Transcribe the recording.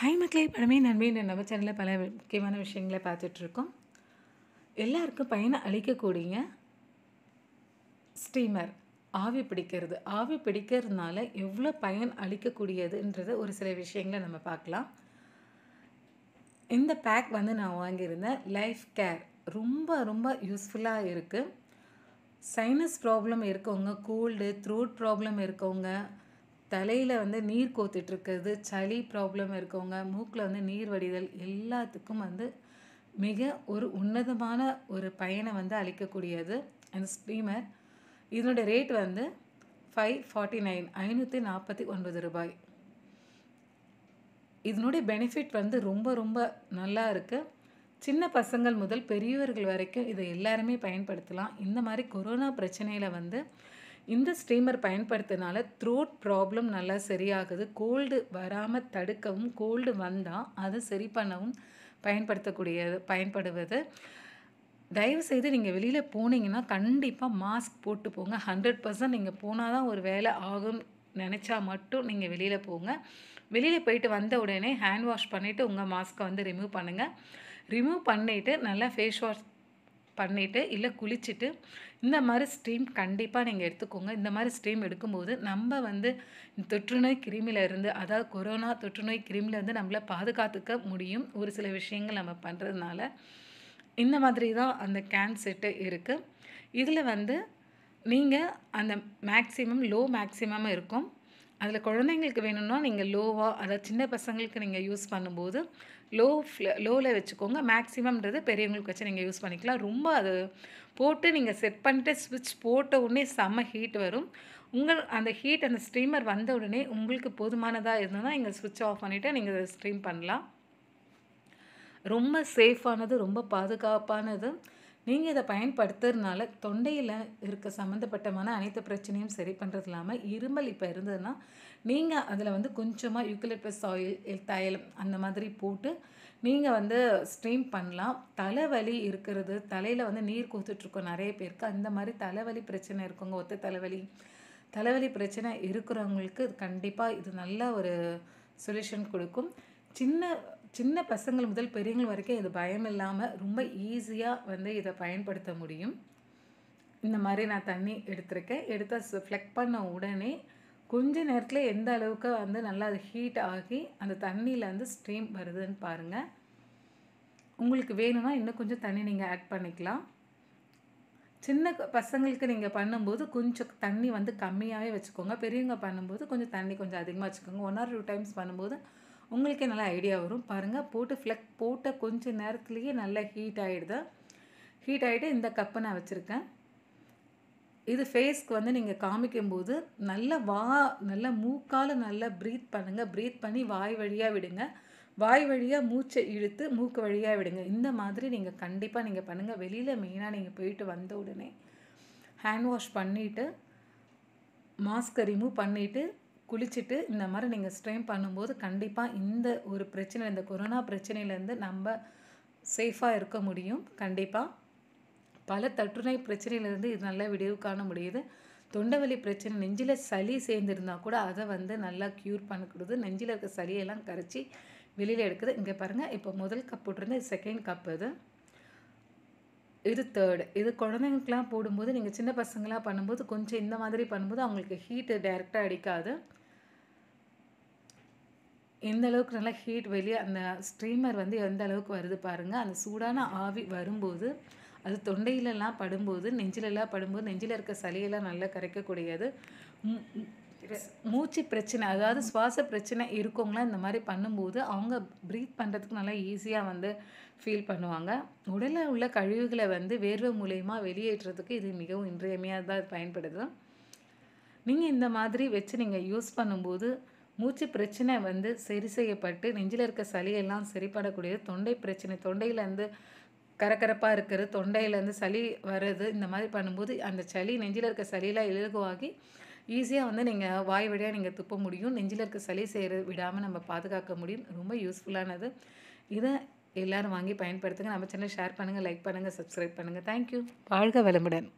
hi மக்களே பழமே நன்மை நம்ம சேனலில் பல முக்கியமான விஷயங்களை பார்த்துட்ருக்கோம் எல்லாருக்கும் பயனை அளிக்கக்கூடிய ஸ்டீமர் ஆவி பிடிக்கிறது ஆவி பிடிக்கிறதுனால எவ்வளோ பயன் அளிக்கக்கூடியதுன்றது ஒரு சில விஷயங்களை நம்ம பார்க்கலாம் இந்த பேக் வந்து நான் வாங்கியிருந்தேன் லைஃப் கேர் ரொம்ப ரொம்ப யூஸ்ஃபுல்லாக இருக்குது சைனஸ் ப்ராப்ளம் இருக்கவங்க கோல்டு த்ரோட் ப்ராப்ளம் இருக்கவங்க தலையில் வந்து நீர் கோத்துட்ருக்கிறது சளி ப்ராப்ளம் இருக்கவங்க மூக்கில் வந்து நீர் வடிதல் எல்லாத்துக்கும் வந்து மிக ஒரு உன்னதமான ஒரு பயனை வந்து அளிக்கக்கூடியது அந்த ஸ்பீமர் இதனோட ரேட் வந்து ஃபைவ் ஃபார்ட்டி நைன் ஐநூற்றி நாற்பத்தி ஒன்பது ரூபாய் இதனுடைய பெனிஃபிட் வந்து ரொம்ப ரொம்ப நல்லா இருக்குது சின்ன பசங்கள் முதல் பெரியவர்கள் வரைக்கும் இதை எல்லாருமே பயன்படுத்தலாம் இந்த மாதிரி கொரோனா பிரச்சனையில் வந்து இந்த ஸ்டீமர் பயன்படுத்தினால த்ரோட் ப்ராப்ளம் நல்லா சரியாகுது கோல்டு வராமல் தடுக்கவும் கோல்டு வந்தால் அதை சரி பண்ணவும் பயன்படுத்தக்கூடியது பயன்படுவது தயவுசெய்து நீங்கள் வெளியில் போனீங்கன்னா கண்டிப்பாக மாஸ்க் போட்டு போங்க ஹண்ட்ரட் பர்சன்ட் நீங்கள் போனால் தான் ஒரு வேலை ஆகும் நினச்சா மட்டும் நீங்கள் வெளியில் போங்க வெளியில் போயிட்டு வந்த உடனே ஹேண்ட் வாஷ் பண்ணிவிட்டு உங்கள் மாஸ்க்கை வந்து ரிமூவ் பண்ணுங்கள் ரிமூவ் பண்ணிவிட்டு நல்லா ஃபேஸ் வாஷ் பண்ணிவிட்டு இல்லை குளிச்சுட்டு இந்த மாதிரி ஸ்ட்ரீம் கண்டிப்பாக நீங்கள் எடுத்துக்கோங்க இந்த மாதிரி ஸ்ட்ரீம் எடுக்கும்போது நம்ம வந்து தொற்றுநோய் இருந்து அதாவது கொரோனா தொற்றுநோய் கிருமியிலேருந்து நம்மளை பாதுகாத்துக்க முடியும் ஒரு சில விஷயங்கள் நம்ம பண்ணுறதுனால இந்த மாதிரி தான் அந்த கேன் செட்டு இருக்குது இதில் வந்து நீங்கள் அந்த மேக்ஸிமம் லோ மேக்ஸிமம் இருக்கும் அதில் குழந்தைங்களுக்கு வேணும்னா நீங்கள் லோவாக அதாவது சின்ன பசங்களுக்கு நீங்கள் யூஸ் பண்ணும்போது லோ ஃப்ளே லோவில் வச்சுக்கோங்க மேக்ஸிமம்ன்றது பெரியவங்களுக்கு வச்சு நீங்கள் யூஸ் பண்ணிக்கலாம் ரொம்ப அது போட்டு நீங்கள் செட் பண்ணிட்டு ஸ்விட்ச் போட்ட உடனே செம்ம ஹீட் வரும் உங்கள் அந்த ஹீட் அந்த ஸ்ட்ரீமர் வந்த உடனே உங்களுக்கு போதுமானதாக இருந்தால் நீங்கள் ஸ்விட்ச் ஆஃப் பண்ணிவிட்டு நீங்கள் ஸ்ட்ரீம் பண்ணலாம் ரொம்ப சேஃபானது ரொம்ப பாதுகாப்பானது நீங்கள் இதை பயன்படுத்துறதுனால தொண்டையில் இருக்க சம்மந்தப்பட்டமான அனைத்து பிரச்சனையும் சரி பண்ணுறது இல்லாமல் இருமல் இப்போ இருந்ததுன்னா நீங்கள் அதில் வந்து கொஞ்சமாக யூக்கலிப்டஸ் ஆயில் தைலம் அந்த மாதிரி போட்டு நீங்கள் வந்து ஸ்ட்ரீம் பண்ணலாம் தலைவலி இருக்கிறது தலையில் வந்து நீர் கொடுத்துட்ருக்கோம் நிறைய பேருக்கு அந்த மாதிரி தலைவலி பிரச்சனை இருக்குங்க ஒத்த தலைவலி தலைவலி பிரச்சனை இருக்கிறவங்களுக்கு கண்டிப்பாக இது நல்ல ஒரு சொல்யூஷன் கொடுக்கும் சின்ன சின்ன பசங்கள் முதல் பெரியவங்க வரைக்கும் இது பயம் இல்லாமல் ரொம்ப ஈஸியாக வந்து இதை பயன்படுத்த முடியும் இந்த மாதிரி நான் தண்ணி எடுத்திருக்கேன் எடுத்து ஃப்ளெக் பண்ண உடனே கொஞ்ச நேரத்தில் எந்த அளவுக்கு வந்து நல்லா அது ஹீட் ஆகி அந்த தண்ணியில் வந்து ஸ்ட்ரீம் வருதுன்னு பாருங்கள் உங்களுக்கு வேணும்னா இன்னும் கொஞ்சம் தண்ணி நீங்கள் ஆட் பண்ணிக்கலாம் சின்ன பசங்களுக்கு நீங்கள் பண்ணும்போது கொஞ்சம் தண்ணி வந்து கம்மியாகவே வச்சுக்கோங்க பெரியவங்க பண்ணும்போது கொஞ்சம் தண்ணி கொஞ்சம் அதிகமாக வச்சுக்கோங்க ஒன் ஆர் டூ டைம்ஸ் பண்ணும்போது உங்களுக்கே நல்லா ஐடியா வரும் பாருங்கள் போட்டு ஃப்ளக் போட்ட கொஞ்ச நேரத்துலேயே நல்லா ஹீட் ஆகிடுது ஹீட் ஆகிட்டு இந்த கப்பை நான் வச்சுருக்கேன் இது ஃபேஸ்க்கு வந்து நீங்கள் காமிக்கும்போது நல்ல வா நல்ல மூக்கால் நல்லா ப்ரீத் பண்ணுங்கள் ப்ரீத் பண்ணி வாய் வழியாக விடுங்க வாய் வழியாக மூச்சை இழுத்து மூக்கு வழியாக விடுங்க இந்த மாதிரி நீங்கள் கண்டிப்பாக நீங்கள் பண்ணுங்கள் வெளியில் மெயினாக நீங்கள் போயிட்டு வந்த உடனே ஹேண்ட் வாஷ் பண்ணிவிட்டு மாஸ்க்கை ரிமூவ் பண்ணிவிட்டு குளிச்சுட்டு இந்த மாதிரி நீங்கள் ஸ்ட்ரெயின் பண்ணும்போது கண்டிப்பாக இந்த ஒரு பிரச்சனை இந்த கொரோனா பிரச்சனையிலேருந்து நம்ம சேஃபாக இருக்க முடியும் கண்டிப்பாக பல தற்றுணை பிரச்சனையிலேருந்து இது நல்லா விடிவு காண முடியுது தொண்டைவலி பிரச்சனை நெஞ்சில் சளி சேர்ந்துருந்தால் கூட அதை வந்து நல்லா க்யூர் பண்ணக்கூடாது நெஞ்சில் இருக்க சளியெல்லாம் கரைச்சி வெளியில் எடுக்குது இங்கே பாருங்கள் இப்போ முதல் கப் போட்டிருந்தா செகண்ட் கப் இது இது தேர்டு இது குழந்தைங்களுக்குலாம் போடும்போது நீங்கள் சின்ன பசங்களாக பண்ணும்போது கொஞ்சம் இந்த மாதிரி பண்ணும்போது அவங்களுக்கு ஹீட்டு டைரெக்டாக அடிக்காது எந்த அளவுக்கு நல்லா ஹீட் வெளியே அந்த ஸ்ட்ரீமர் வந்து எந்த அளவுக்கு வருது பாருங்கள் அந்த சூடான ஆவி வரும்போது அது தொண்டையிலலாம் படும்போது நெஞ்சிலெல்லாம் படும்போது நெஞ்சில் இருக்க சளியெல்லாம் நல்லா கரைக்கக்கூடியது மூச்சு பிரச்சனை அதாவது சுவாச பிரச்சனை இருக்கவங்களாம் இந்த மாதிரி பண்ணும்போது அவங்க ப்ரீத் பண்ணுறதுக்கு நல்லா ஈஸியாக வந்து ஃபீல் பண்ணுவாங்க உடலில் உள்ள கழிவுகளை வந்து வேர்வை மூலயமா வெளியேற்றுறதுக்கு இது மிகவும் இன்றியமையாக தான் பயன்படுது நீங்கள் இந்த மாதிரி வச்சு நீங்கள் யூஸ் பண்ணும்போது மூச்சு பிரச்சனை வந்து சரி செய்யப்பட்டு நெஞ்சில் இருக்க சளியெல்லாம் சரிப்படக்கூடியது தொண்டை பிரச்சனை தொண்டையிலேருந்து கரகரப்பாக இருக்கிறது தொண்டையிலேருந்து சளி வர்றது இந்த மாதிரி பண்ணும்போது அந்த சளி நெஞ்சில் இருக்க சளியெல்லாம் இலகுவாகி ஈஸியாக வந்து நீங்கள் வாய் வழியாக நீங்கள் துப்ப முடியும் நெஞ்சில் இருக்க சளி செய்கிற விடாமல் நம்ம பாதுகாக்க முடியும் ரொம்ப யூஸ்ஃபுல்லானது இதை எல்லோரும் வாங்கி பயன்படுத்துங்க நம்ம சேனல் ஷேர் பண்ணுங்கள் லைக் பண்ணுங்கள் சப்ஸ்கிரைப் பண்ணுங்கள் தேங்க்யூ வாழ்க வளமுடன்